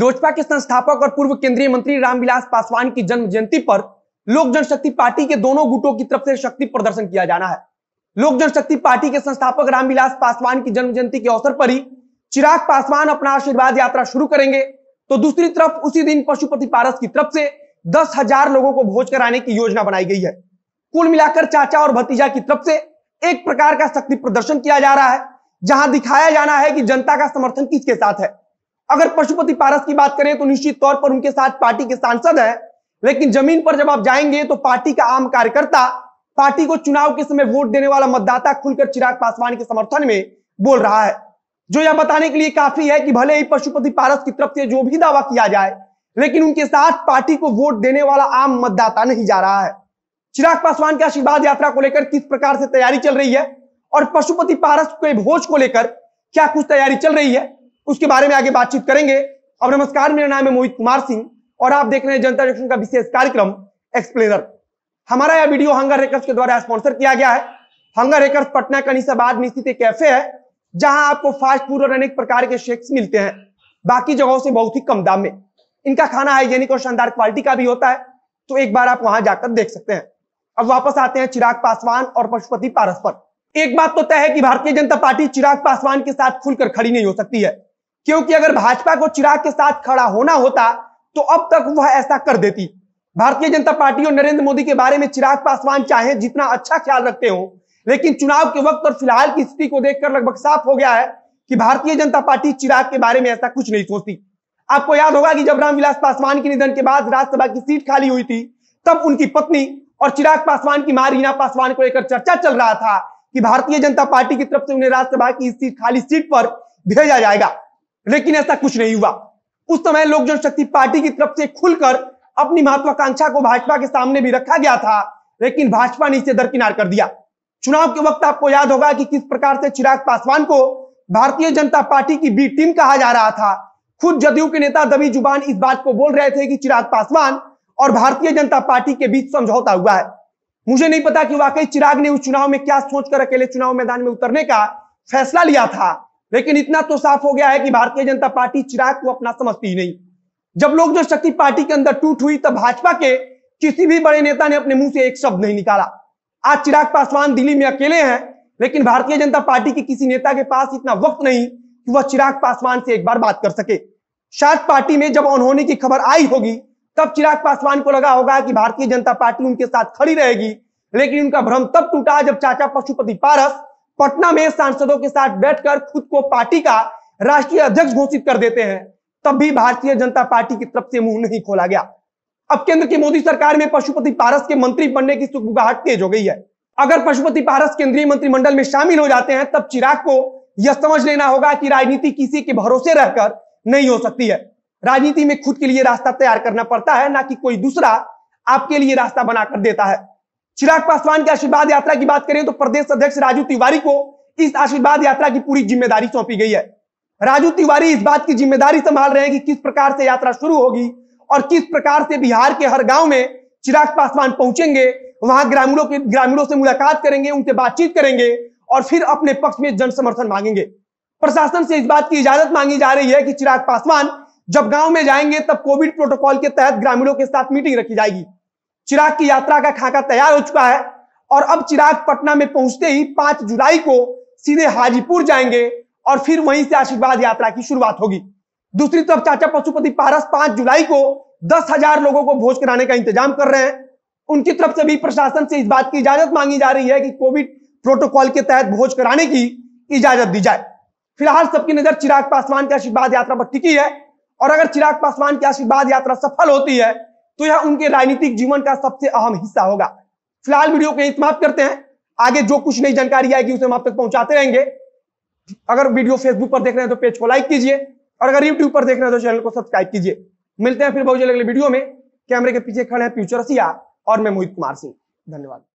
लोजपा के संस्थापक और पूर्व केंद्रीय मंत्री रामविलास पासवान की जन्म जयंती पर लोक जनशक्ति पार्टी के दोनों गुटों की तरफ से शक्ति प्रदर्शन किया जाना है लोक जनशक्ति पार्टी के संस्थापक रामविलास पासवान की जन्म जयंती के अवसर पर ही चिराग पासवान अपना आशीर्वाद यात्रा शुरू करेंगे तो दूसरी तरफ उसी दिन पशुपति पारस की तरफ से दस हजार लोगों को भोज कराने की योजना बनाई गई है कुल मिलाकर चाचा और भतीजा की तरफ से एक प्रकार का शक्ति प्रदर्शन किया जा रहा है जहां दिखाया जाना है कि जनता का समर्थन किसके साथ है अगर पशुपति पारस की बात करें तो निश्चित तौर पर उनके साथ पार्टी के सांसद हैं लेकिन जमीन पर जब आप जाएंगे तो पार्टी का आम कार्यकर्ता पार्टी को चुनाव के समय वोट देने वाला मतदाता खुलकर चिराग पासवान के समर्थन में बोल रहा है जो यह बताने के लिए काफी है कि भले ही पशुपति पारस की तरफ से जो भी दावा किया जाए लेकिन उनके साथ पार्टी को वोट देने वाला आम मतदाता नहीं जा रहा है चिराग पासवान की आशीर्वाद यात्रा को लेकर किस प्रकार से तैयारी चल रही है और पशुपति पारस के भोज को लेकर क्या कुछ तैयारी चल रही है उसके बारे में आगे बातचीत करेंगे अब नमस्कार मेरा नाम है मोहित कुमार सिंह और आप देख रहे हैं जनता जंक्शन का विशेष कार्यक्रम एक्सप्लेनर हमारा यह वीडियो हंगर रेकर्स के द्वारा स्पॉन्सर किया गया है हंगर रेकर्स पटना कनिसाबाद में स्थित एक कैफे है जहां आपको फास्ट फूड और अनेक प्रकार के शेक्स मिलते हैं बाकी जगहों से बहुत ही कम दाम में इनका खाना हाइजेनिक और शानदार क्वालिटी का भी होता है तो एक बार आप वहां जाकर देख सकते हैं अब वापस आते हैं चिराग पासवान और पशुपति पारस पर एक बात तो तय है कि भारतीय जनता पार्टी चिराग पासवान के साथ खुलकर खड़ी नहीं हो सकती है क्योंकि अगर भाजपा को चिराग के साथ खड़ा होना होता तो अब तक वह ऐसा कर देती भारतीय जनता पार्टी और नरेंद्र मोदी के बारे में चिराग पासवान चाहे जितना अच्छा ख्याल रखते हो लेकिन चुनाव के वक्त और फिलहाल की स्थिति को देखकर लगभग साफ हो गया है कि भारतीय जनता पार्टी चिराग के बारे में ऐसा कुछ नहीं सोचती आपको याद होगा कि जब रामविलास पासवान के निधन के बाद राज्यसभा की सीट खाली हुई थी तब उनकी पत्नी और चिराग पासवान की मां रीना पासवान को लेकर चर्चा चल रहा था कि भारतीय जनता पार्टी की तरफ से उन्हें राज्यसभा की सीट खाली सीट पर भेजा जाएगा लेकिन ऐसा कुछ नहीं हुआ उस समय लोक जनशक्ति पार्टी की तरफ से खुलकर अपनी महत्वाकांक्षा को भाजपा के सामने भी रखा गया था लेकिन भाजपा ने इसे दरकिनार कर दिया चुनाव के वक्त आपको याद होगा कि किस प्रकार से चिराग पासवान को भारतीय जनता पार्टी की बी टीम कहा जा रहा था खुद जदयू के नेता दबी जुबान इस बात को बोल रहे थे कि चिराग पासवान और भारतीय जनता पार्टी के बीच समझौता हुआ है मुझे नहीं पता कि वाकई चिराग ने उस चुनाव में क्या सोचकर अकेले चुनाव मैदान में उतरने का फैसला लिया था लेकिन इतना तो साफ हो गया है कि भारतीय जनता पार्टी चिराग को अपना समझती ही नहीं जब लोग जो शक्ति पार्टी के अंदर टूट हुई तब भाजपा के किसी भी बड़े नेता ने अपने मुंह से एक शब्द नहीं निकाला आज चिराग पासवान दिल्ली में अकेले हैं लेकिन भारतीय जनता पार्टी के किसी नेता के पास इतना वक्त नहीं कि वह चिराग पासवान से एक बार बात कर सके शायद पार्टी में जब ऑन होने की खबर आई होगी तब चिराग पासवान को लगा होगा कि भारतीय जनता पार्टी उनके साथ खड़ी रहेगी लेकिन उनका भ्रम तब टूटा जब चाचा पशुपति पारस पटना में सांसदों के साथ बैठकर खुद को पार्टी का राष्ट्रीय अध्यक्ष घोषित कर देते हैं तब भी भारतीय जनता पार्टी की तरफ से मुंह नहीं खोला गया अब केंद्र की मोदी सरकार में पशुपति पारस के मंत्री बनने की सुखबुगाहट तेज हो गई है अगर पशुपति पारस केंद्रीय मंत्रिमंडल में शामिल हो जाते हैं तब चिराग को यह समझ लेना होगा कि राजनीति किसी के भरोसे रहकर नहीं हो सकती है राजनीति में खुद के लिए रास्ता तैयार करना पड़ता है ना कि कोई दूसरा आपके लिए रास्ता बनाकर देता है चिराग पासवान की आशीर्वाद यात्रा की बात करें तो प्रदेश अध्यक्ष राजू तिवारी को इस आशीर्वाद यात्रा की पूरी जिम्मेदारी सौंपी गई है राजू तिवारी इस बात की जिम्मेदारी संभाल रहे हैं कि किस प्रकार से यात्रा शुरू होगी और किस प्रकार से बिहार के हर गांव में चिराग पासवान पहुंचेंगे वहां ग्रामीणों के ग्रामीणों से मुलाकात करेंगे उनसे बातचीत करेंगे और फिर अपने पक्ष में जन समर्थन मांगेंगे प्रशासन से इस बात की इजाजत मांगी जा रही है कि चिराग पासवान जब गांव में जाएंगे तब कोविड प्रोटोकॉल के तहत ग्रामीणों के साथ मीटिंग रखी जाएगी चिराग की यात्रा का खाका तैयार हो चुका है और अब चिराग पटना में पहुंचते ही पांच जुलाई को सीधे हाजीपुर जाएंगे और फिर वहीं से आशीर्वाद यात्रा की शुरुआत होगी दूसरी तरफ चाचा पशुपति पारस पांच जुलाई को दस हजार लोगों को भोज कराने का इंतजाम कर रहे हैं उनकी तरफ से भी प्रशासन से इस बात की इजाजत मांगी जा रही है कि कोविड प्रोटोकॉल के तहत भोज कराने की इजाजत दी जाए फिलहाल सबकी नजर चिराग पासवान की आशीर्वाद यात्रा पर टिकी है और अगर चिराग पासवान की आशीर्वाद यात्रा सफल होती है तो यह उनके राजनीतिक जीवन का सबसे अहम हिस्सा होगा फिलहाल वीडियो को समाप्त करते हैं आगे जो कुछ नई जानकारी आएगी उसे हम आप तक पहुंचाते रहेंगे अगर वीडियो फेसबुक पर देख रहे हैं तो पेज को लाइक कीजिए और अगर यूट्यूब पर देख रहे हैं तो चैनल को सब्सक्राइब कीजिए मिलते हैं फिर बहुत जल्द अगले वीडियो में कैमरे के पीछे खड़े हैं फ्यूचर सिया और मैं मोहित कुमार सिंह धन्यवाद